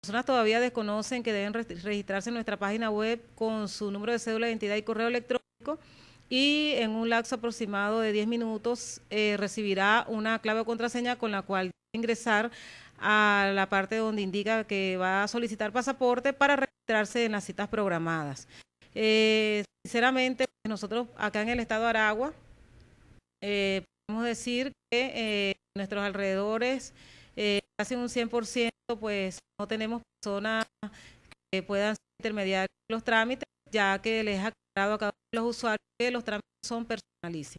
personas todavía desconocen que deben registrarse en nuestra página web con su número de cédula de identidad y correo electrónico y en un lapso aproximado de 10 minutos eh, recibirá una clave o contraseña con la cual ingresar a la parte donde indica que va a solicitar pasaporte para registrarse en las citas programadas. Eh, sinceramente, nosotros acá en el estado de Aragua eh, podemos decir que nuestros alrededores eh, casi un 100%, pues no tenemos personas que puedan intermediar los trámites, ya que les ha aclarado a cada uno de los usuarios que los trámites son personalísimos.